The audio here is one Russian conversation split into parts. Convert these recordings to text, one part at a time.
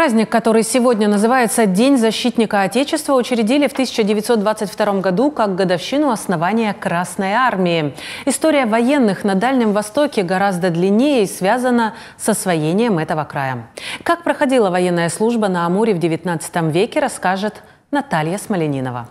Праздник, который сегодня называется День защитника Отечества, учредили в 1922 году как годовщину основания Красной Армии. История военных на Дальнем Востоке гораздо длиннее и связана с освоением этого края. Как проходила военная служба на Амуре в 19 веке, расскажет Наталья Смоленинова.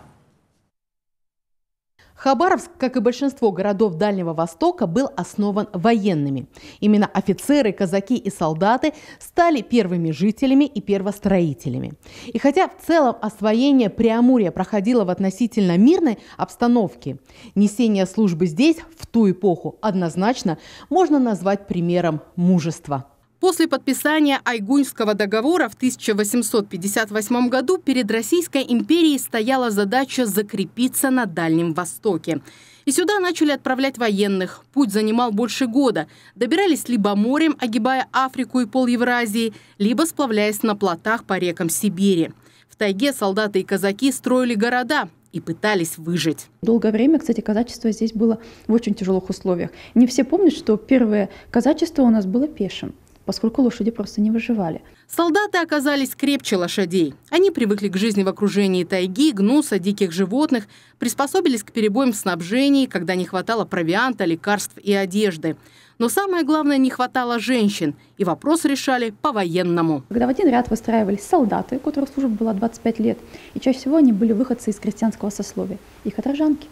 Хабаровск, как и большинство городов Дальнего Востока, был основан военными. Именно офицеры, казаки и солдаты стали первыми жителями и первостроителями. И хотя в целом освоение Преамурья проходило в относительно мирной обстановке, несение службы здесь в ту эпоху однозначно можно назвать примером мужества. После подписания Айгуньского договора в 1858 году перед Российской империей стояла задача закрепиться на Дальнем Востоке. И сюда начали отправлять военных. Путь занимал больше года. Добирались либо морем, огибая Африку и пол Евразии, либо сплавляясь на плотах по рекам Сибири. В тайге солдаты и казаки строили города, и пытались выжить. Долгое время, кстати, казачество здесь было в очень тяжелых условиях. Не все помнят, что первое казачество у нас было пешим поскольку лошади просто не выживали. Солдаты оказались крепче лошадей. Они привыкли к жизни в окружении тайги, гнуса, диких животных, приспособились к перебоям в снабжении, когда не хватало провианта, лекарств и одежды. Но самое главное, не хватало женщин, и вопрос решали по-военному. Когда в один ряд выстраивались солдаты, у которых служба была 25 лет, и чаще всего они были выходцы из крестьянского сословия, их отражанки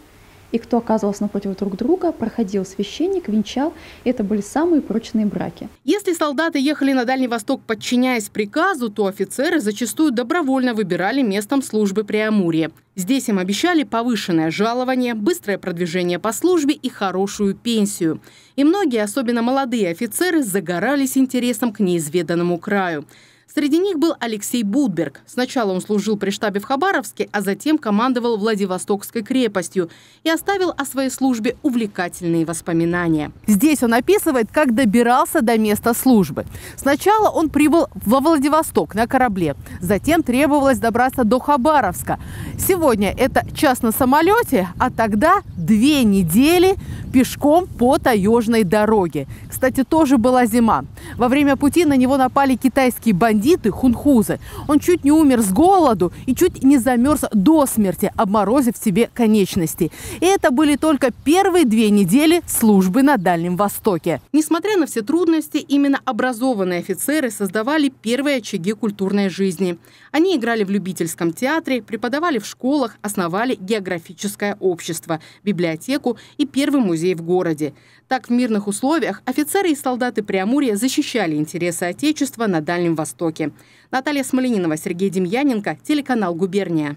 и кто оказывался напротив друг друга, проходил священник, венчал. И это были самые прочные браки. Если солдаты ехали на Дальний Восток, подчиняясь приказу, то офицеры зачастую добровольно выбирали местом службы при Амуре. Здесь им обещали повышенное жалование, быстрое продвижение по службе и хорошую пенсию. И многие, особенно молодые офицеры, загорались интересом к неизведанному краю. Среди них был Алексей Будберг. Сначала он служил при штабе в Хабаровске, а затем командовал Владивостокской крепостью и оставил о своей службе увлекательные воспоминания. Здесь он описывает, как добирался до места службы. Сначала он прибыл во Владивосток на корабле, затем требовалось добраться до Хабаровска. Сегодня это час на самолете, а тогда две недели пешком по таежной дороге. Кстати, тоже была зима. Во время пути на него напали китайские бандиты, хунхузы. Он чуть не умер с голоду и чуть не замерз до смерти, обморозив себе конечности. И это были только первые две недели службы на Дальнем Востоке. Несмотря на все трудности, именно образованные офицеры создавали первые очаги культурной жизни. Они играли в любительском театре, преподавали в школах, основали географическое общество, библиотеку и первый музей в городе. Так в мирных условиях офицеры и солдаты Приамурья защищали защищали интересы Отечества на Дальнем Востоке. Наталья Смоленинова, Сергей Демьяненко, телеканал «Губерния».